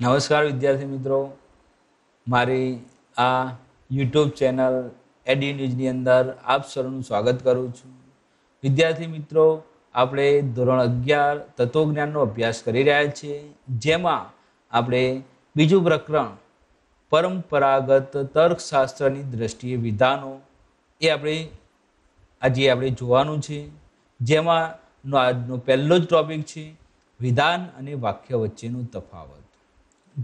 નમસ્કાર વિદ્યાર્થી મિત્રો મારી આ યુટ્યુબ ચેનલ એડી ન્યૂઝની અંદર આપ સૌનું સ્વાગત કરું છું વિદ્યાર્થી મિત્રો આપણે ધોરણ અગિયાર તત્વજ્ઞાનનો અભ્યાસ કરી રહ્યા છીએ જેમાં આપણે બીજું પ્રકરણ પરંપરાગત તર્કશાસ્ત્રની દ્રષ્ટિએ વિધાનો એ આપણે આજે આપણે જોવાનું છે જેમાં આજનો પહેલો જ ટૉપિક છે વિધાન અને વાક્ય વચ્ચેનો તફાવત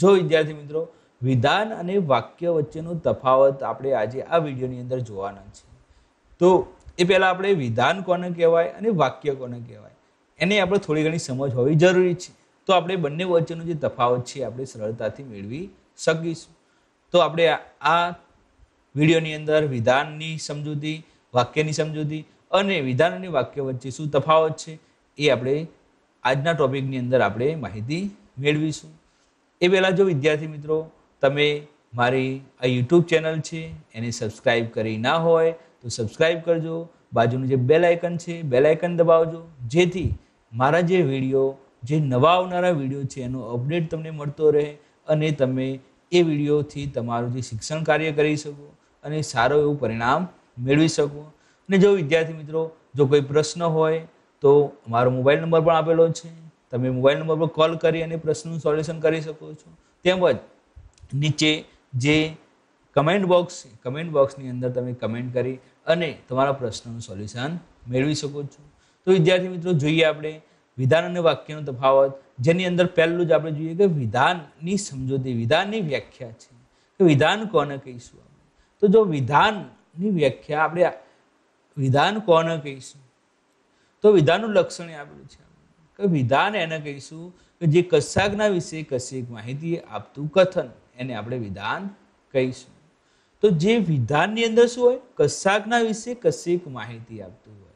જો વિદ્યાર્થી મિત્રો વિધાન અને વાક્ય વચ્ચેનો તફાવત આપણે આજે આ વિડીયોની અંદર જોવાના છે તો એ પહેલાં આપણે વિધાન કોને કહેવાય અને વાક્ય કોને કહેવાય એને આપણે થોડી ઘણી સમજ હોવી જરૂરી છે તો આપણે બંને વચ્ચેનો જે તફાવત છે આપણે સરળતાથી મેળવી શકીશું તો આપણે આ વિડીયોની અંદર વિધાનની સમજૂતી વાક્યની સમજૂતી અને વિધાન અને વાક્ય વચ્ચે શું તફાવત છે એ આપણે આજના ટોપિકની અંદર આપણે માહિતી મેળવીશું એ પહેલાં જો વિદ્યાર્થી મિત્રો તમે મારી આ યુટ્યુબ ચેનલ છે એને સબસ્ક્રાઈબ કરી ના હોય તો સબસ્ક્રાઈબ કરજો બાજુનું જે બેલ આઇકન છે બેલ આઇકન દબાવજો જેથી મારા જે વિડીયો જે નવા આવનારા વિડીયો છે એનો અપડેટ તમને મળતો રહે અને તમે એ વિડીયોથી તમારું જે શિક્ષણ કાર્ય કરી શકો અને સારું એવું પરિણામ મેળવી શકો અને જો વિદ્યાર્થી મિત્રો જો કોઈ પ્રશ્ન હોય તો મારો મોબાઈલ નંબર પણ આપેલો છે તમે મોબાઈલ નંબર પર કોલ કરી અને પ્રશ્નનું સોલ્યુશન કરી શકો છો તેમજ નીચે જે કમેન્ટ બોક્સ કમેન્ટ બોક્સની અંદર તમે કમેન્ટ કરી અને તમારા પ્રશ્નનું સોલ્યુશન મેળવી શકો છો તો વિદ્યાર્થી મિત્રો જોઈએ આપણે વિધાન અને વાક્યનો તફાવત જેની અંદર પહેલું જ આપણે જોઈએ કે વિધાનની સમજૂતી વિધાનની વ્યાખ્યા છે કે વિધાન કોને કહીશું આપણે તો જો વિધાનની વ્યાખ્યા આપણે વિધાન કોને કહીશું તો વિધાનનું લક્ષણ આપેલું છે વિધાન એને કહીશું કે જે કશાકના વિશે કશીક માહિતી આપતું કથન એને આપણે વિધાન કહીશું તો જે વિધાનની અંદર શું હોય કશાકના વિશે કશીક માહિતી આપતું હોય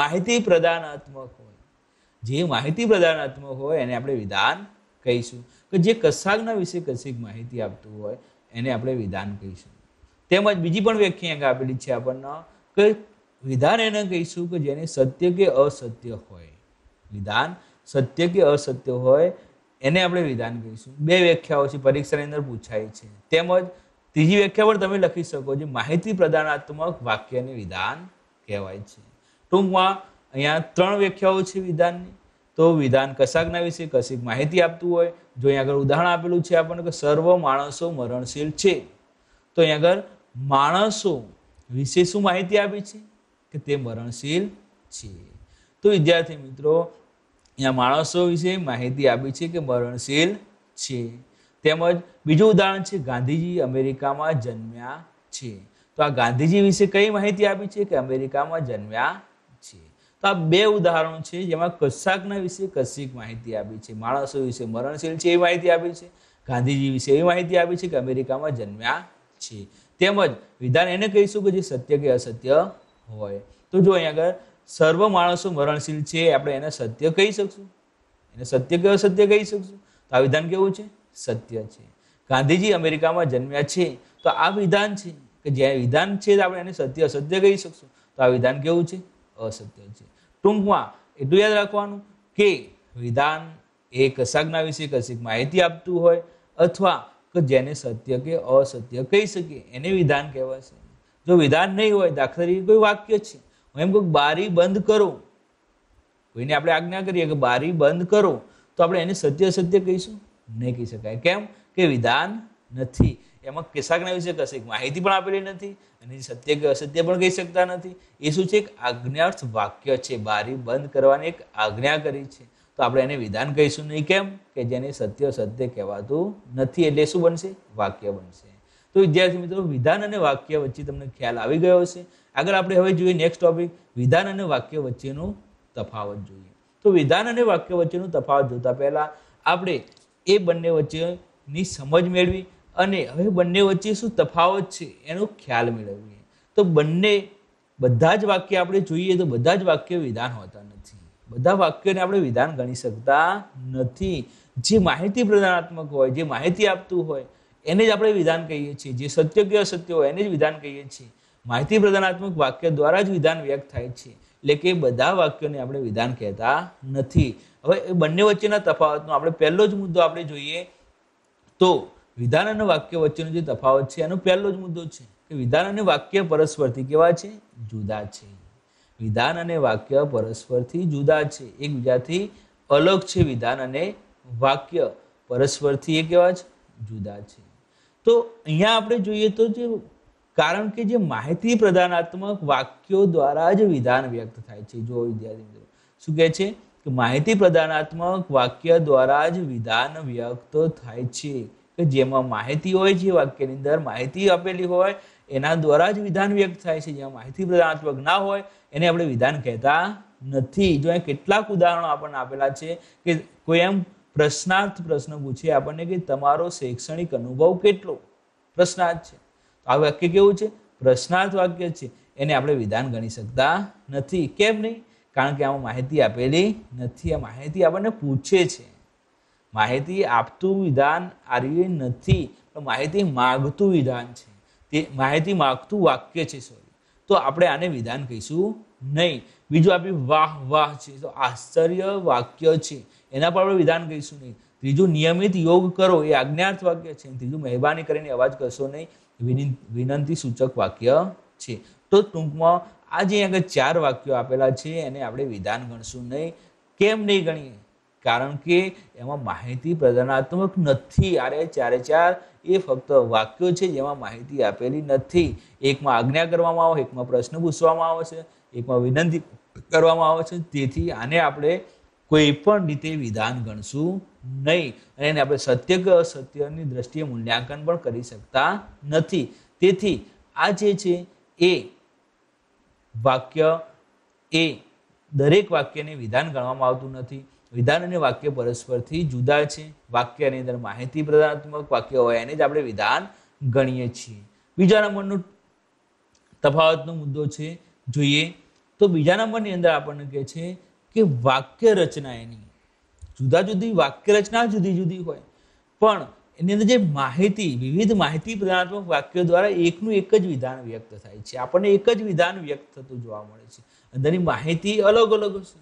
માહિતી પ્રદાનાત્મક હોય જે માહિતી પ્રદાનાત્મક હોય એને આપણે વિધાન કહીશું કે જે કશાકના વિશે કશીક માહિતી આપતું હોય એને આપણે વિધાન કહીશું તેમજ બીજી પણ વ્યાખ્યા આપેલી છે આપણને કે વિધાન એને કહીશું કે જેને સત્ય કે અસત્ય હોય વિધાન સત્ય કે અસત્ય હોય એને આપણે વિધાન કહીશું બે વ્યાખ્યાઓ છે પરીક્ષાની અંદર પૂછાય છે તેમજ ત્રીજી વ્યાખ્યા પણ તમે લખી શકો છો માહિતી પ્રદાનાત્મક વાક્યને વિધાન કહેવાય છે ટૂંકમાં અહીંયા ત્રણ વ્યાખ્યાઓ છે વિધાનની તો વિધાન કશાકના વિશે કશીક માહિતી આપતું હોય જો અહીંયા આગળ ઉદાહરણ આપેલું છે આપણને કે સર્વ માણસો મરણશીલ છે તો અહીંયા આગળ માણસો વિશે શું માહિતી આપી છે કે તે મરણશીલ છે તો વિદ્યાર્થી મિત્રો અહીંયા માણસો વિશે માહિતી આપી છે કે મરણશીલ છે તેમજ બીજું ઉદાહરણ છે ગાંધીજી અમેરિકામાં જન્મ્યા છે તો આ ગાંધીજી વિશે કઈ માહિતી આપી છે કે અમેરિકામાં જન્મ્યા છે તો આ બે ઉદાહરણો છે જેમાં કશાકના વિશે કશીક માહિતી આપી છે માણસો વિશે મરણશીલ છે એ માહિતી આપી છે ગાંધીજી વિશે એવી માહિતી આપી છે કે અમેરિકામાં જન્મ્યા છે તેમજ વિધાન એને કહીશું કે જે સત્ય કે અસત્ય હોય તો જો અહીંયા આગળ સર્વ માણસો મરણશીલ છે આપણે એને સત્ય કહી શકશું એને સત્ય કયો સત્ય કહી શકશું તો આ વિધાન કેવું છે સત્ય છે ગાંધીજી અમેરિકામાં જન્મ્યા છે તો આ વિધાન છે કે જે વિધાન છે આપણે એને સત્ય અસત્ય કહી શકશું તો આ વિધાન કેવું છે અસત્ય છે ટૂંકમાં એટલું યાદ રાખવાનું કે વિધાન એ કશાકના વિશે કશીક માહિતી આપતું હોય અથવા કે જેને સત્ય કે અસત્ય કહી શકીએ એને વિધાન કહેવાશે જો વિધાન નહીં હોય દાખલા તરીકે કોઈ વાક્ય છે હું એમ કહું બારી બંધ કરો કોઈને આપણે આજ્ઞા કરીએ કે બારી બંધ કરો તો આપણે એને સત્ય સત્ય કહીશું નહીં કહી શકાય કેમ કે વિધાન નથી એમાં કિસ્સાકના વિશે કશી માહિતી પણ આપેલી નથી અને સત્ય કે અસત્ય પણ કહી શકતા નથી એ શું છે એક આજ્ઞાર્થ વાક્ય છે બારી બંધ કરવાની એક આજ્ઞા કરી છે તો આપણે એને વિધાન કહીશું નહીં કેમ કે જેને સત્ય સત્ય કહેવાતું નથી એટલે શું બનશે વાક્ય બનશે તો વિદ્યાર્થી મિત્રો વિધાન અને વાક્ય વચ્ચે તમને ખ્યાલ આવી ગયો હશે આગળ આપણે હવે જોઈએ નેક્સ્ટ ટોપિક વિધાન અને વાક્ય વચ્ચેનો તફાવત જોઈએ તો વિધાન અને વાક્ય વચ્ચેનો તફાવત જોતા પહેલાં આપણે એ બંને વચ્ચેની સમજ મેળવી અને હવે બંને વચ્ચે શું તફાવત છે એનો ખ્યાલ મેળવીએ તો બંને બધા જ વાક્ય આપણે જોઈએ તો બધા જ વાક્ય વિધાન હોતા નથી બધા વાક્યોને આપણે વિધાન ગણી શકતા નથી જે માહિતી પ્રદાનાત્મક હોય જે માહિતી આપતું હોય એને જ આપણે વિધાન કહીએ છીએ જે સત્ય કે અસત્ય હોય એને જ વિધાન કહીએ છીએ માહિતી પ્રદાનાત્મક વાક્ય દ્વારા જ વિધાન વ્યક્ત થાય છે એટલે કે બધા વાક્યોને આપણે વિધાન કહેતા નથી હવે એ બંને વચ્ચેના તફાવતનો આપણે પહેલો જ મુદ્દો આપણે જોઈએ તો વિધાન અને વાક્ય વચ્ચેનો જે તફાવત છે એનો પહેલો જ મુદ્દો છે કે વિધાન અને વાક્ય પરસ્પરથી કેવા છે જુદા છે વિધાન અને વાક્ય પરસ્પરથી જુદા છે એકબીજાથી અલગ છે વિધાન અને વાક્ય પરસ્પરથી એ કેવા છે જુદા છે તો અહીંયા આપણે જોઈએ તો જે કારણ કે જે માહિતી પ્રદાનાત્મક વાક્યો દ્વારા જ વિધાન વ્યક્ત થાય છે જો વિદ્યાર્થી મિત્રો શું કહે છે કે માહિતી પ્રદાનાત્મક વાક્ય દ્વારા જ વિધાન વ્યક્ત થાય છે કે જેમાં માહિતી હોય છે વાક્યની અંદર માહિતી આપેલી હોય એના દ્વારા જ વિધાન વ્યક્ત થાય છે જેમાં માહિતી પ્રદાનાત્મક ના હોય એને આપણે વિધાન કહેતા નથી જો અહીંયા કેટલાક ઉદાહરણો આપણને આપેલા છે કે કોઈ એમ પ્રશ્નાર્થ પ્રશ્ન પૂછીએ આપણને કે તમારો શૈક્ષણિક અનુભવ કેટલો પ્રશ્નાર્થ છે તો આ વાક્ય કેવું છે પ્રશ્નાર્થ વાક્ય છે એને આપણે વિધાન ગણી શકતા નથી કેમ નહીં કારણ કે આમાં માહિતી આપેલી નથી આ માહિતી આપણને પૂછે છે માહિતી આપતું વિધાન આર્ય નથી પણ માહિતી માગતું વિધાન છે તે માહિતી માગતું વાક્ય છે સોરી તો આપણે આને વિધાન કહીશું નહીં બીજું આપ્યું વાહ વાહ છે તો આશ્ચર્ય વાક્ય છે એના પર આપણે વિધાન કહીશું નહીં ત્રીજું નિયમિત યોગ કરો એ આજ્ઞાર્થ વાક્ય છે ત્રીજું મહેરબાની કરીને અવાજ કરશો નહીં વિનંતી સૂચક વાક્ય છે તો ટૂંકમાં આ જે આગળ ચાર વાક્યો આપેલા છે એને આપણે વિધાન ગણશું નહીં કેમ નહીં ગણીએ કારણ કે એમાં માહિતી પ્રદાનાત્મક નથી આરે ચારે ચાર એ ફક્ત વાક્યો છે જેમાં માહિતી આપેલી નથી એકમાં આજ્ઞા કરવામાં આવે એકમાં પ્રશ્ન પૂછવામાં આવે છે એમાં વિનંતી કરવામાં આવે છે તેથી આને આપણે કોઈ પણ રીતે વિધાન ગણશું નહીં અને એને આપણે સત્ય સત્યની દ્રષ્ટિએ મૂલ્યાંકન પણ કરી શકતા નથી તેથી આ જે છે એ વાક્ય એ દરેક વાક્યને વિધાન ગણવામાં આવતું નથી વિધાન અને વાક્ય પરસ્પરથી જુદા છે વાક્યની અંદર માહિતી પ્રદાનાત્મક વાક્ય હોય એને જ આપણે વિધાન ગણીએ છીએ બીજા નંબરનો તફાવતનો મુદ્દો છે જોઈએ તો બીજા નંબરની અંદર આપણને કહે છે કે વાક્ય રચના એની જુદા જુદી વાક્ય રચના જુદી જુદી હોય પણ એની અંદર જે માહિતી વિવિધ માહિતી પ્રદાનાત્મક વાક્યો દ્વારા એકનું એક જ વિધાન વ્યક્ત થાય છે આપણને એક જ વિધાન વ્યક્ત થતું જોવા મળે છે અંદરની માહિતી અલગ અલગ હશે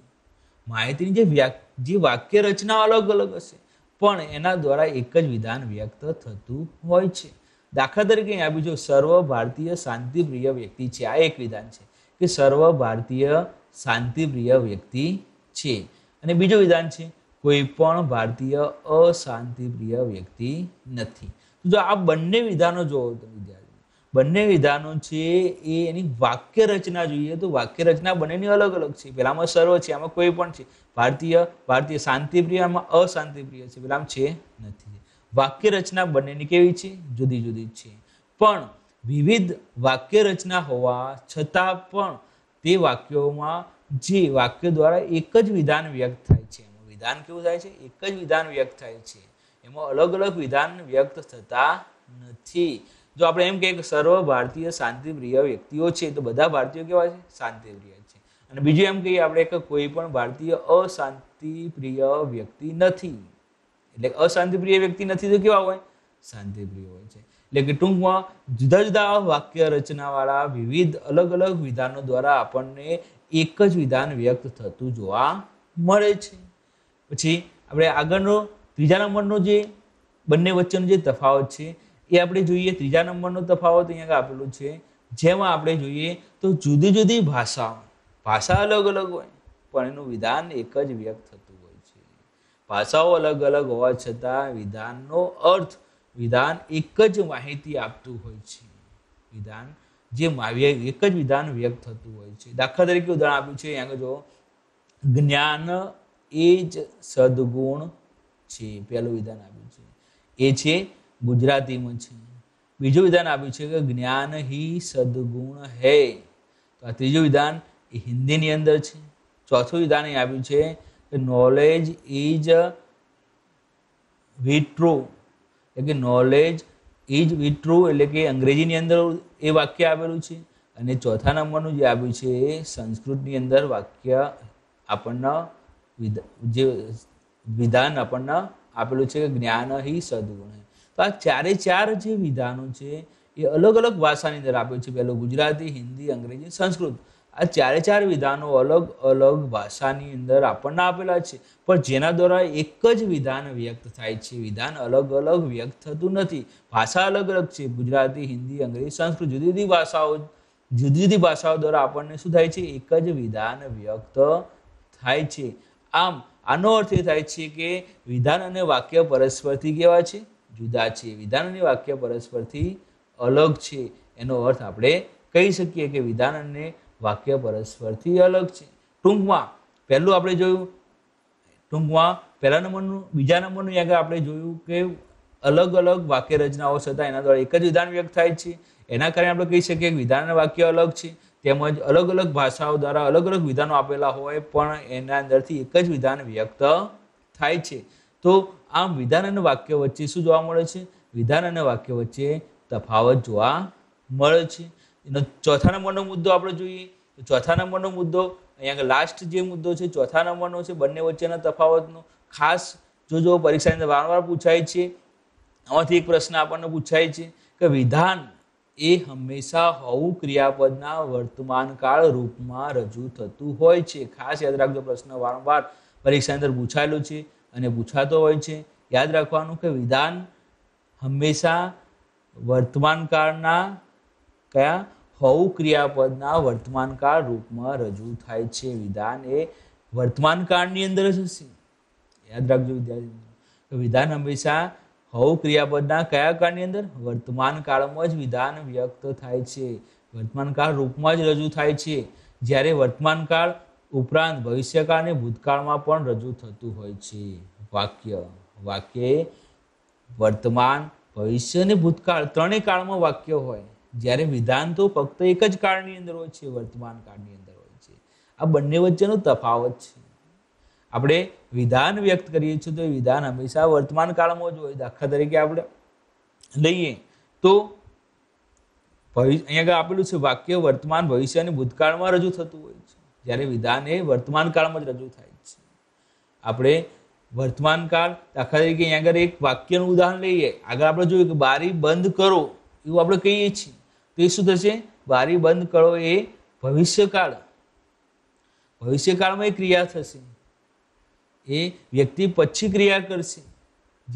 માહિતીની જે જે વાક્ય રચના અલગ અલગ હશે પણ એના દ્વારા એક જ વિધાન વ્યક્ત થતું હોય છે દાખલા તરીકે આ બીજો સર્વ ભારતીય શાંતિપ્રિય વ્યક્તિ છે આ એક વિધાન છે કે સર્વ ભારતીય શાંતિપ્રિય વ્યક્તિ છે અને બીજું વિધાન છે કોઈ પણ ભારતીય અશાંતિપ્રિય વ્યક્તિ નથી તો જો આ બંને વિધાનો જુઓ તો વિદ્યાર્થી બંને વિધાનો છે એ એની વાક્ય રચના જોઈએ તો વાક્ય રચના બંનેની અલગ અલગ છે પેલામાં સર્વ છે આમાં કોઈ પણ છે ભારતીય ભારતીય શાંતિપ્રિય આમાં અશાંતિપ્રિય છે પેલામાં છે નથી વાક્ય રચના બંનેની કેવી છે જુદી જુદી છે પણ વિવિધ વાક્ય રચના હોવા છતાં પણ તે વાક્યોમાં જે વાક્ય દ્વારા એક જ વિધાન વ્યક્ત થાય છે એમાં વિધાન કેવું થાય છે એક જ વિધાન વ્યક્ત થાય છે એમાં અલગ અલગ વિધાન વ્યક્ત થતા નથી જો આપણે એમ કહીએ કે સર્વ ભારતીય શાંતિપ્રિય વ્યક્તિઓ છે તો બધા ભારતીયો કેવા છે શાંતિપ્રિય છે અને બીજું એમ કહીએ આપણે કે કોઈ પણ ભારતીય અશાંતિપ્રિય વ્યક્તિ નથી એટલે અશાંતિપ્રિય વ્યક્તિ નથી તો કેવા હોય શાંતિપ્રિય હોય છે એટલે કે ટૂંકમાં જુદા જુદા વાક્ય રચનાવાળા વિવિધ અલગ અલગ વિધાનો દ્વારા આપણને એક જ વિધાન વ્યક્ત થતું જોવા મળે છે પછી આપણે આગળનો ત્રીજા નંબરનો જે બંને વચ્ચેનો જે તફાવત છે એ આપણે જોઈએ ત્રીજા નંબરનો તફાવત અહીંયા આપેલું છે જેમાં આપણે જોઈએ તો જુદી જુદી ભાષાઓ ભાષા અલગ અલગ હોય પણ એનું વિધાન એક જ વ્યક્ત થતું હોય છે ભાષાઓ અલગ અલગ હોવા છતાં વિધાનનો અર્થ વિધાન એક જ માહિતી આપતું હોય છે વિધાન જે એક જ વિધાન વ્યક્ત થતું હોય છે દાખલા તરીકે ઉદાહરણ આપ્યું છે અહીંયા જો જ્ઞાન એ જ સદગુણ છે પહેલું વિધાન આપ્યું છે એ છે ગુજરાતીમાં છે બીજું વિધાન આપ્યું છે કે જ્ઞાન હી સદગુણ હે તો આ ત્રીજું વિધાન એ હિન્દીની અંદર છે ચોથું વિધાન એ આપ્યું છે કે નોલેજ ઇઝ વિટ્રો કે નોલેજ ઇઝ વિથ ટ્રુ એટલે કે અંગ્રેજીની અંદર એ વાક્ય આવેલું છે અને ચોથા નંબરનું જે આવ્યું છે એ સંસ્કૃતની અંદર વાક્ય આપણને જે વિધાન આપણને આપેલું છે કે જ્ઞાન હિ સદગુણ તો આ ચારે ચાર જે વિધાનો છે એ અલગ અલગ ભાષાની અંદર આપ્યું છે પહેલું ગુજરાતી હિન્દી અંગ્રેજી સંસ્કૃત આ ચારે ચાર વિધાનો અલગ અલગ ભાષાની અંદર આપણને આપેલા છે પણ જેના દ્વારા એક જ વિધાન વ્યક્ત થાય છે વિધાન અલગ અલગ વ્યક્ત થતું નથી ભાષા અલગ અલગ છે ગુજરાતી હિન્દી અંગ્રેજી સંસ્કૃત જુદી જુદી ભાષાઓ જુદી જુદી ભાષાઓ દ્વારા આપણને શું થાય છે એક જ વિધાન વ્યક્ત થાય છે આમ આનો અર્થ એ થાય છે કે વિધાન અને વાક્ય પરસ્પરથી કેવા છે જુદા છે વિધાન અને વાક્ય પરસ્પરથી અલગ છે એનો અર્થ આપણે કહી શકીએ કે વિધાન અને વાક્ય પરસ્પરથી અલગ છે ટૂંકમાં પહેલું આપણે જોયું ટૂંકમાં પહેલા નંબરનું બીજા નંબરનું આગળ આપણે જોયું કે અલગ અલગ વાક્ય રચનાઓ છતાં એના દ્વારા એક જ વિધાન વ્યક્ત થાય છે એના કારણે આપણે કહી શકીએ કે વિધાનના વાક્ય અલગ છે તેમજ અલગ અલગ ભાષાઓ દ્વારા અલગ અલગ વિધાનો આપેલા હોય પણ એના અંદરથી એક જ વિધાન વ્યક્ત થાય છે તો આમ વિધાન અને વાક્ય વચ્ચે શું જોવા મળે છે વિધાન અને વાક્ય વચ્ચે તફાવત જોવા મળે છે એનો ચોથા નંબરનો મુદ્દો આપણે જોઈએ તો ચોથા નંબરનો મુદ્દો અહીંયા લાસ્ટ જે મુદ્દો છે ચોથા નંબરનો છે બંને વચ્ચેના તફાવતનો ખાસ જો જો પરીક્ષાની અંદર વારંવાર પૂછાય છે આમાંથી એક પ્રશ્ન આપણને પૂછાય છે કે વિધાન એ હંમેશા હોવું ક્રિયાપદના વર્તમાનકાળ રૂપમાં રજૂ થતું હોય છે ખાસ યાદ રાખજો પ્રશ્ન વારંવાર પરીક્ષાની અંદર પૂછાયેલો છે અને પૂછાતો હોય છે યાદ રાખવાનું કે વિધાન હંમેશા વર્તમાનકાળના કયા હોવ ક્રિયાપદના વર્તમાનકાળ રૂપમાં રજૂ થાય છે વિધાન એ વર્તમાનકાળની અંદર જ હશે યાદ રાખજો વિદ્યાર્થી વિધાન હંમેશા હોવ ક્રિયાપદના કયા કાળની અંદર વર્તમાન કાળમાં જ વિધાન વ્યક્ત થાય છે વર્તમાનકાળ રૂપમાં જ રજૂ થાય છે જ્યારે વર્તમાનકાળ ઉપરાંત ભવિષ્યકાળ અને ભૂતકાળમાં પણ રજૂ થતું હોય છે વાક્ય વાક્ય વર્તમાન ભવિષ્ય અને ભૂતકાળ ત્રણેય કાળમાં વાક્ય હોય જ્યારે વિધાન તો ફક્ત એક જ કાળની અંદર હોય છે વર્તમાન કાળની અંદર હોય છે આ બંને વચ્ચેનો તફાવત છે આપણે વિધાન વ્યક્ત કરીએ છીએ તો વિધાન હંમેશા વર્તમાન કાળમાં જ હોય દાખલા તરીકે આપણે લઈએ તો ભવિષ્ય અહીંયા આપેલું છે વાક્ય વર્તમાન ભવિષ્ય અને ભૂતકાળમાં રજૂ થતું હોય છે જ્યારે વિધાન એ વર્તમાન કાળમાં જ રજૂ થાય છે આપણે વર્તમાન કાળ દાખલા તરીકે અહીંયા આગળ એક વાક્યનું ઉદાહરણ લઈએ આગળ આપણે જોયું કે બારી બંધ કરો એવું આપણે કહીએ છીએ એ શું થશે બારી બંધ કરો એ ભવિષ્યકાળ ભવિષ્યકાળમાં એ ક્રિયા થશે એ વ્યક્તિ પછી ક્રિયા કરશે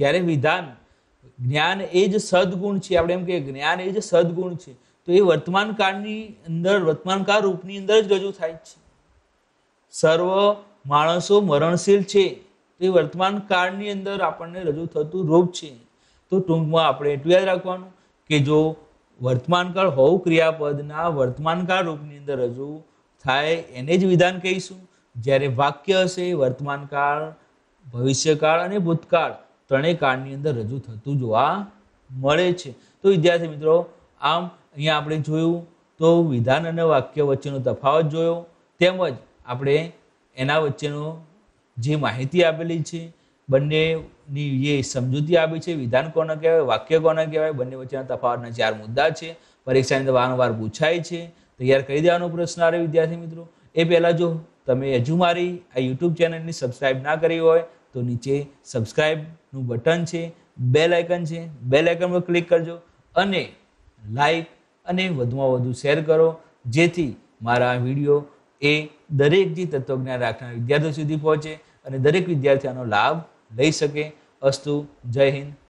જ્યારે વિધાન જ્ઞાન એ જ સદગુણ છે આપણે એમ કે જ્ઞાન એ જ સદગુણ છે તો એ વર્તમાન કાળની અંદર વર્તમાનકાળ રૂપની અંદર જ રજૂ થાય છે સર્વ માણસો મરણશીલ છે તો એ વર્તમાન કાળની અંદર આપણને રજૂ થતું રૂપ છે તો ટૂંકમાં આપણે એટલું યાદ રાખવાનું કે જો વર્તમાનકાળ હોવ ક્રિયાપદના વર્તમાનકાળ રૂપની અંદર રજૂ થાય એને જ વિધાન કહીશું જ્યારે વાક્ય હશે વર્તમાનકાળ ભવિષ્યકાળ અને ભૂતકાળ ત્રણેય કાળની અંદર રજૂ થતું જોવા મળે છે તો વિદ્યાર્થી મિત્રો આમ અહીંયા આપણે જોયું તો વિધાન અને વાક્ય વચ્ચેનો તફાવત જોયો તેમજ આપણે એના વચ્ચેનો જે માહિતી આપેલી છે બંનેની જે સમજૂતી આપી છે વિધાન કોને કહેવાય વાક્ય કોને કહેવાય બંને વચ્ચેના તફાવતના ચાર મુદ્દા છે પરીક્ષાની અંદર વારંવાર પૂછાય છે તૈયાર કરી દેવાનો પ્રશ્ન આવે વિદ્યાર્થી મિત્રો એ પહેલાં જો તમે હજુ મારી આ યુટ્યુબ ચેનલની સબસ્ક્રાઈબ ના કરી હોય તો નીચે સબસ્ક્રાઈબનું બટન છે બે લાયકન છે બે આઇકન પર ક્લિક કરજો અને લાઈક અને વધુમાં વધુ શેર કરો જેથી મારા વિડીયો એ દરેક જે તત્વજ્ઞાન રાખનાર વિદ્યાર્થીઓ સુધી પહોંચે અને દરેક વિદ્યાર્થી આનો લાભ લઈ શકે અસ્તુ જય હિન્દ